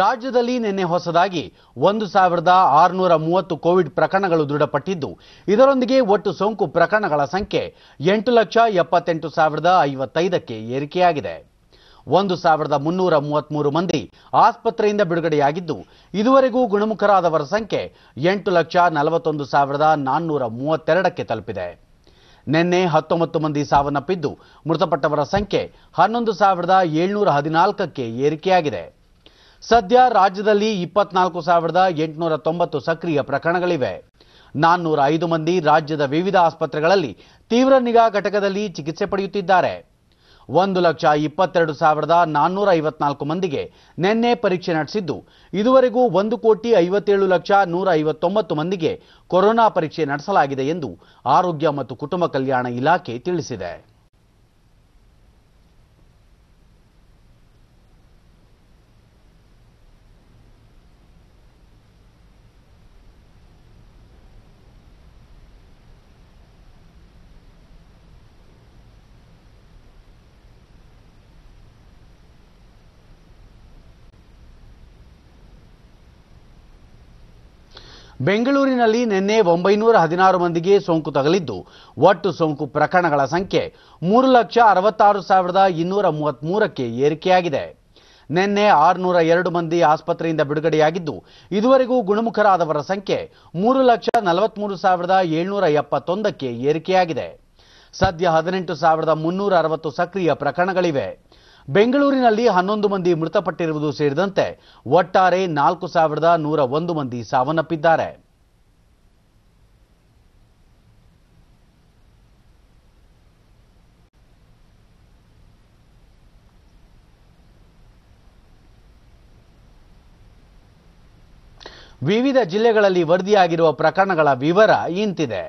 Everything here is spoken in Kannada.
ರಾಜ್ಯದಲ್ಲಿ ನಿನ್ನೆ ಹೊಸದಾಗಿ ಒಂದು ಸಾವಿರದ ಆರುನೂರ ಮೂವತ್ತು ಕೋವಿಡ್ ಪ್ರಕರಣಗಳು ದೃಢಪಟ್ಟಿದ್ದು ಇದರೊಂದಿಗೆ ಒಟ್ಟು ಸೋಂಕು ಪ್ರಕರಣಗಳ ಸಂಖ್ಯೆ ಎಂಟು ಲಕ್ಷ ಎಪ್ಪತ್ತೆಂಟು ಸಾವಿರದ ಐವತ್ತೈದಕ್ಕೆ ಏರಿಕೆಯಾಗಿದೆ ಒಂದು ಸಾವಿರದ ಮುನ್ನೂರ ಮೂವತ್ಮೂರು ಮಂದಿ ಆಸ್ಪತ್ರೆಯಿಂದ ಬಿಡುಗಡೆಯಾಗಿದ್ದು ಇದುವರೆಗೂ ಗುಣಮುಖರಾದವರ ಸಂಖ್ಯೆ ಎಂಟು ಲಕ್ಷ ನಲವತ್ತೊಂದು ಸಾವಿರದ ನಾನ್ನೂರ ಮೂವತ್ತೆರಡಕ್ಕೆ ತಲುಪಿದೆ ನಿನ್ನೆ ಹತ್ತೊಂಬತ್ತು ಮಂದಿ ಸಾವನ್ನಪ್ಪಿದ್ದು ಮೃತಪಟ್ಟವರ ಸಂಖ್ಯೆ ಹನ್ನೊಂದು ಸಾವಿರದ ಏಳ್ನೂರ ಹದಿನಾಲ್ಕಕ್ಕೆ ಏರಿಕೆಯಾಗಿದೆ ಸದ್ಯ ರಾಜ್ಯದಲ್ಲಿ ಇಪ್ಪತ್ನಾಲ್ಕು ಸಾವಿರದ ಎಂಟುನೂರ ತೊಂಬತ್ತು ಸಕ್ರಿಯ ಪ್ರಕರಣಗಳಿವೆ ನಾನ್ನೂರ ಐದು ಮಂದಿ ರಾಜ್ಯದ ವಿವಿಧ ಆಸ್ಪತ್ರೆಗಳಲ್ಲಿ ತೀವ್ರ ನಿಗಾ ಘಟಕದಲ್ಲಿ ಚಿಕಿತ್ಸೆ ಪಡೆಯುತ್ತಿದ್ದಾರೆ ಒಂದು ಲಕ್ಷ ಇಪ್ಪತ್ತೆರಡು ಸಾವಿರದ ನಾನ್ನೂರ ಐವತ್ನಾಲ್ಕು ಮಂದಿಗೆ ನಿನ್ನೆ ಪರೀಕ್ಷೆ ನಡೆಸಿದ್ದು ಇದುವರೆಗೂ ಒಂದು ಕೋಟಿ ಐವತ್ತೇಳು ಲಕ್ಷ ನೂರ ಐವತ್ತೊಂಬತ್ತು ಮಂದಿಗೆ ಕೊರೋನಾ ಪರೀಕ್ಷೆ ನಡೆಸಲಾಗಿದೆ ಎಂದು ಆರೋಗ್ಯ ಮತ್ತು ಕುಟುಂಬ ಕಲ್ಯಾಣ ಇಲಾಖೆ ತಿಳಿಸಿದೆ ಬೆಂಗಳೂರಿನಲ್ಲಿ ನಿನ್ನೆ ಒಂಬೈನೂರ ಹದಿನಾರು ಮಂದಿಗೆ ಸೋಂಕು ತಗಲಿದ್ದು ಒಟ್ಟು ಸೋಂಕು ಪ್ರಕರಣಗಳ ಸಂಖ್ಯೆ ಮೂರು ಲಕ್ಷ ಅರವತ್ತಾರು ಸಾವಿರದ ಇನ್ನೂರ ಮೂವತ್ಮೂರಕ್ಕೆ ಏರಿಕೆಯಾಗಿದೆ ನಿನ್ನೆ ಆರುನೂರ ಎರಡು ಮಂದಿ ಆಸ್ಪತ್ರೆಯಿಂದ ಬಿಡುಗಡೆಯಾಗಿದ್ದು ಇದುವರೆಗೂ ಗುಣಮುಖರಾದವರ ಸಂಖ್ಯೆ ಮೂರು ಲಕ್ಷ ನಲವತ್ಮೂರು ಸಾವಿರದ ಏಳ್ನೂರ ಎಪ್ಪತ್ತೊಂದಕ್ಕೆ ಏರಿಕೆಯಾಗಿದೆ ಸದ್ಯ ಹದಿನೆಂಟು ಸಾವಿರದ ಮುನ್ನೂರ ಅರವತ್ತು ಸಕ್ರಿಯ ಪ್ರಕರಣಗಳಿವೆ ಬೆಂಗಳೂರಿನಲ್ಲಿ ಹನ್ನೊಂದು ಮಂದಿ ಮೃತಪಟ್ಟಿರುವುದು ಸೇರಿದಂತೆ ಒಟ್ಟಾರೆ ನಾಲ್ಕು ಸಾವಿರದ ನೂರ ಒಂದು ಮಂದಿ ಸಾವನ್ನಪ್ಪಿದ್ದಾರೆ ವಿವಿಧ ಜಿಲ್ಲೆಗಳಲ್ಲಿ ವರದಿಯಾಗಿರುವ ಪ್ರಕರಣಗಳ ವಿವರ ಇಂತಿದೆ